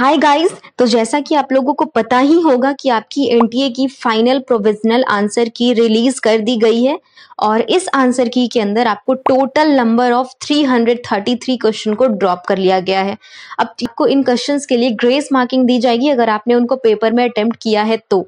hi guys तो जैसा कि आप लोगों को पता ही होगा कि आपकी एनटीए की final provisional answer key release कर दी गई है और इस आंसर की के अंदर आपको टोटल नंबर ऑफ 333 क्वेश्चन को ड्रॉप कर लिया गया है अब आपको इन क्वेश्चंस के लिए ग्रेस मार्किंग दी जाएगी अगर आपने उनको पेपर में अटेम्प्ट किया है तो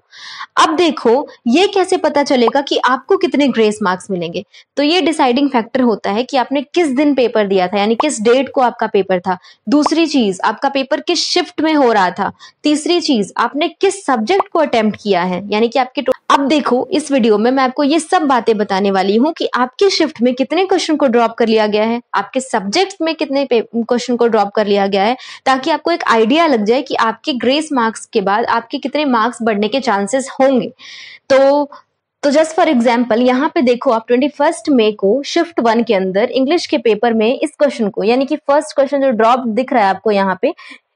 अब देखो ये कैसे पता चलेगा कि आपको कितने ग्रेस मार्क्स मिलेंगे तो ये डिसाइडिंग फैक्टर होता है कि आपने किस दिन पेपर दिया था यानी किस डेट को आपका पेपर था दूसरी चीज आपका पेपर किस शिफ्ट में हो रहा था तीसरी चीज आपने किस सब्जेक्ट को अटेम्प्ट किया है यानी कि आपके अब देखो इस वीडियो में मैं आपको ये सब बातें बताने वाली हूँ कि आपके शिफ्ट में कितने क्वेश्चन को ड्रॉप कर लिया गया है आपके सब्जेक्ट में कितने क्वेश्चन को ड्रॉप कर लिया गया है ताकि आपको एक आइडिया लग जाए कि आपके ग्रेस मार्क्स के बाद आपके कितने मार्क्स बढ़ने के चांसेस होंगे तो तो जस्ट फॉर एग्जाम्पल यहाँ पे देखो आप ट्वेंटी फर्स्ट मे को शिफ्ट वन के अंदर इंग्लिश के पेपर में इस क्वेश्चन को यानी कि फर्स्ट क्वेश्चन जो ड्रॉप दिख रहा है आपको यहाँ पे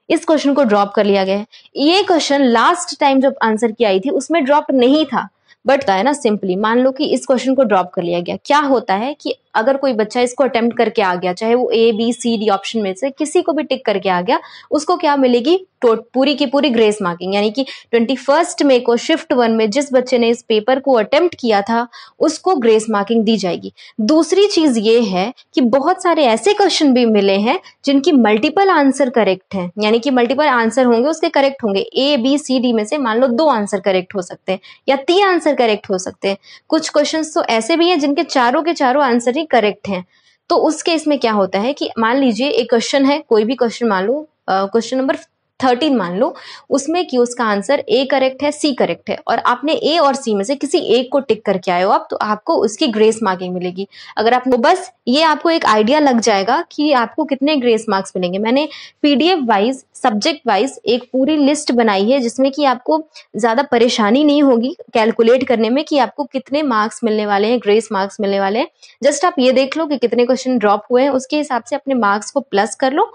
इस क्वेश्चन को ड्रॉप कर लिया गया है ये क्वेश्चन लास्ट टाइम जब आंसर की आई थी उसमें ड्रॉप नहीं था बट है ना सिंपली मान लो कि इस क्वेश्चन को ड्रॉप कर लिया गया क्या होता है कि अगर कोई बच्चा इसको अटेम्प्ट करके आ गया चाहे वो A B C D option में से किसी को भी टिक करके आ गया उसको क्या मिलेगी पूरी की पूरी ग्रेस मार्किंग यानी कि ट्वेंटी फर्स्ट मे को शिफ्ट वन में जिस बच्चे ने इस पेपर को अटेम्प्ट किया था उसको ग्रेस मार्किंग दी जाएगी दूसरी चीज ये है कि बहुत सारे ऐसे क्वेश्चन भी मिले हैं जिनकी मल्टीपल आंसर करेक्ट है यानी कि मल्टीपल आंसर होंगे उसके करेक्ट होंगे ए बी सी डी में से मान लो दो आंसर करेक्ट हो सकते हैं या तीन आंसर करेक्ट हो सकते हैं कुछ क्वेश्चन तो ऐसे भी हैं जिनके चारों के चारों आंसर ही करेक्ट हैं तो उस केस में क्या होता है कि मान लीजिए एक क्वेश्चन है कोई भी क्वेश्चन मान लो क्वेश्चन नंबर थर्टीन मान लो उसमें कि उसका आंसर ए करेक्ट है सी करेक्ट है और आपने ए और सी में से किसी एक को टिक करके आए हो आप तो आपको उसकी ग्रेस मार्किंग मिलेगी अगर आप बस ये आपको एक आइडिया लग जाएगा कि आपको कितने ग्रेस मार्क्स मिलेंगे मैंने पीडीएफ वाइज सब्जेक्ट वाइज एक पूरी लिस्ट बनाई है जिसमें कि आपको ज़्यादा परेशानी नहीं होगी कैलकुलेट करने में कि आपको कितने मार्क्स मिलने वाले हैं ग्रेस मार्क्स मिलने वाले हैं जस्ट आप ये देख लो कि कितने क्वेश्चन ड्रॉप हुए हैं उसके हिसाब से अपने मार्क्स को प्लस कर लो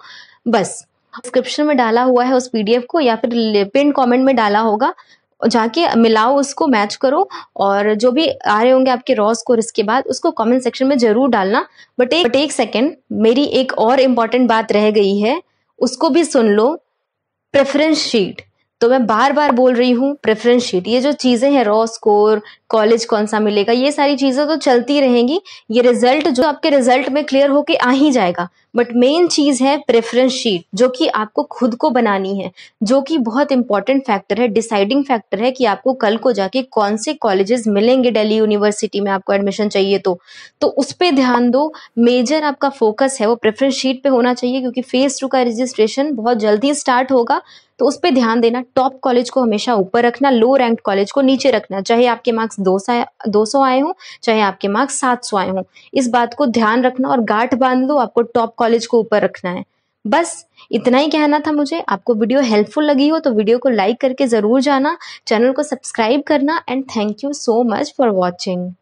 बस डिस्क्रिप्शन में डाला हुआ है उस पीडीएफ को या फिर पिन कमेंट में डाला होगा जाके मिलाओ उसको मैच करो और जो भी आ रहे होंगे आपके रॉ स्कोर इसके बाद उसको कमेंट सेक्शन में जरूर डालना बट एक बट एक सेकेंड मेरी एक और इम्पॉर्टेंट बात रह गई है उसको भी सुन लो प्रेफरेंस शीट तो मैं बार बार बोल रही हूँ प्रेफरेंस शीट ये जो चीज़ें हैं रॉ स्कोर कॉलेज कौन सा मिलेगा ये सारी चीज़ें तो चलती रहेंगी ये रिजल्ट जो आपके रिजल्ट में क्लियर होके आ ही जाएगा बट मेन चीज़ है प्रेफरेंस शीट जो कि आपको खुद को बनानी है जो कि बहुत इंपॉर्टेंट फैक्टर है डिसाइडिंग फैक्टर है कि आपको कल को जाके कौन से कॉलेजेस मिलेंगे दिल्ली यूनिवर्सिटी में आपको एडमिशन चाहिए तो तो उस पर ध्यान दो मेजर आपका फोकस है वो प्रेफरेंस शीट पे होना चाहिए क्योंकि फेज टू का रजिस्ट्रेशन बहुत जल्दी स्टार्ट होगा तो उस पर ध्यान देना टॉप कॉलेज को हमेशा ऊपर रखना लो रैंक कॉलेज को नीचे रखना चाहे आपके मार्क्स दो सौ आए हों चाहे आपके मार्क्स सात सौ आए हों इस बात को ध्यान रखना और गांठ बांध लो आपको टॉप कॉलेज को ऊपर रखना है बस इतना ही कहना था मुझे आपको वीडियो हेल्पफुल लगी हो तो वीडियो को लाइक करके ज़रूर जाना चैनल को सब्सक्राइब करना and thank you so much for watching